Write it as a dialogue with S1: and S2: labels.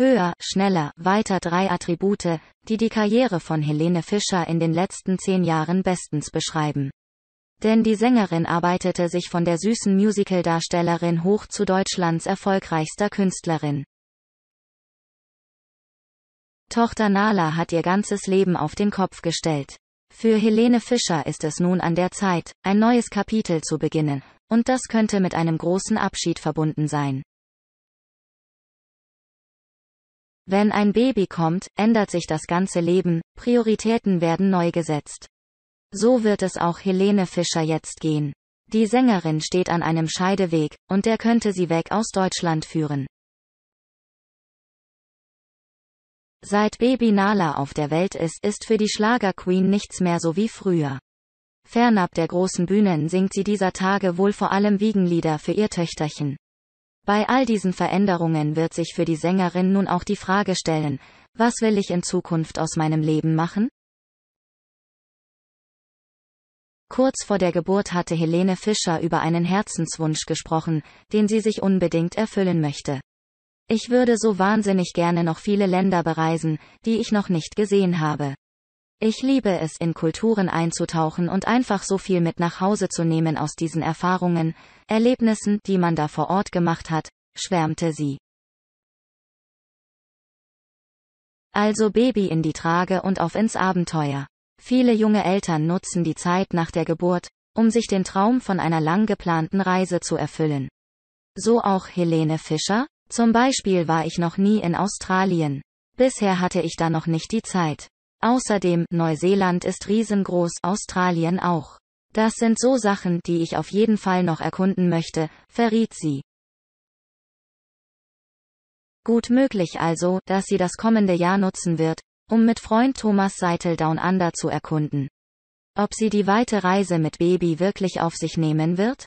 S1: höher, schneller, weiter drei Attribute, die die Karriere von Helene Fischer in den letzten zehn Jahren bestens beschreiben. Denn die Sängerin arbeitete sich von der süßen Musicaldarstellerin hoch zu Deutschlands erfolgreichster Künstlerin. Tochter Nala hat ihr ganzes Leben auf den Kopf gestellt. Für Helene Fischer ist es nun an der Zeit, ein neues Kapitel zu beginnen, und das könnte mit einem großen Abschied verbunden sein. Wenn ein Baby kommt, ändert sich das ganze Leben, Prioritäten werden neu gesetzt. So wird es auch Helene Fischer jetzt gehen. Die Sängerin steht an einem Scheideweg, und der könnte sie weg aus Deutschland führen. Seit Baby Nala auf der Welt ist, ist für die Schlagerqueen nichts mehr so wie früher. Fernab der großen Bühnen singt sie dieser Tage wohl vor allem Wiegenlieder für ihr Töchterchen. Bei all diesen Veränderungen wird sich für die Sängerin nun auch die Frage stellen, was will ich in Zukunft aus meinem Leben machen? Kurz vor der Geburt hatte Helene Fischer über einen Herzenswunsch gesprochen, den sie sich unbedingt erfüllen möchte. Ich würde so wahnsinnig gerne noch viele Länder bereisen, die ich noch nicht gesehen habe. Ich liebe es, in Kulturen einzutauchen und einfach so viel mit nach Hause zu nehmen aus diesen Erfahrungen, Erlebnissen, die man da vor Ort gemacht hat, schwärmte sie. Also Baby in die Trage und auf ins Abenteuer. Viele junge Eltern nutzen die Zeit nach der Geburt, um sich den Traum von einer lang geplanten Reise zu erfüllen. So auch Helene Fischer? Zum Beispiel war ich noch nie in Australien. Bisher hatte ich da noch nicht die Zeit. Außerdem, Neuseeland ist riesengroß, Australien auch. Das sind so Sachen, die ich auf jeden Fall noch erkunden möchte, verriet sie. Gut möglich also, dass sie das kommende Jahr nutzen wird, um mit Freund Thomas Seitel Down Under zu erkunden. Ob sie die weite Reise mit Baby wirklich auf sich nehmen wird?